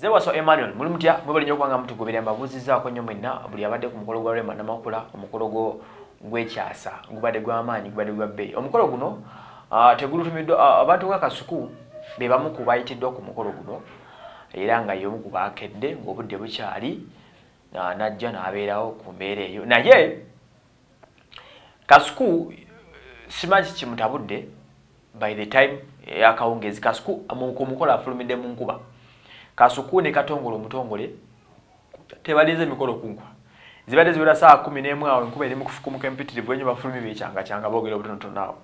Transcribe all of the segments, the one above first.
nze waso emmanuel muli mutya mwebali nyo okubanga mutugoberera mbabuuzizaako nnyo mwenna buli abadde ku mukolo gwa lwema namakula omukolo gwo gwekyasa gubadde gw'amaanyi gubadde gwa bbeeyi omukolo guno tegulutumiddwa abantu kakasuku be bamu ku bayitiddwa ku mukolo guno era nga yomu ku bakedde ng'obudde bukyali najja n'abeerawo ku mbeera eyo naye kasuku simaki kimutabudde by the time akawungeezi kasuku ku mukolo afulumidde mu nkuba kasukune katongolo mutongole tebalize mikolo kunkwa zibade zibira saa 10 nemu awe nkuba elimu kufukumu kempiti bwenye bafulumi bechanga changa bogero butono tonao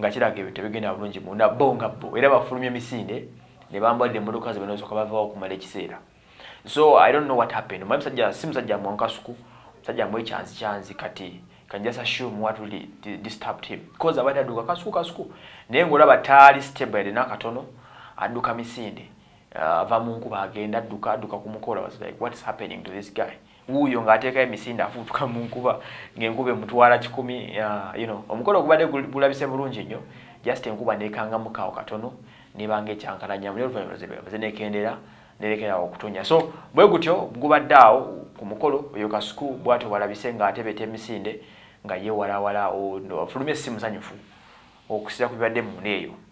nga kirage bitebigenda bulunji mu na bonga bo era bafulumi misinde ne bambo de muluka zibenozo kabava ku malechisera so i don't know what happened mwa msajja simsajja mwanka suku msajja mwe chance chance kati kanjasa show mu watu li disturbed him cause abada duka kasuku kasuku nengo laba tali stable na katono aduka misinde Uh, ava munku bagenda adduka adduka kumukola was like what is happening to this guy wuuyo ng'ateekayo emisinde afutuka mu nkuba ng'enkuba emutwala kikumi uh, you know omukolo ogubadde gulabise bulungi nnyo just enkuba neekanga mukaawo katono nebanga ekyankalanyamu nye oluvanyuma zebaze nekendera nerekerao okutonya so bwe gutyo gubadde awo ku mukolo oyo kasuku bwatyo walabise ng'atebeta emisinde nga yewalawala fulumya essi musanyufu okusira ku bibadde munda eyo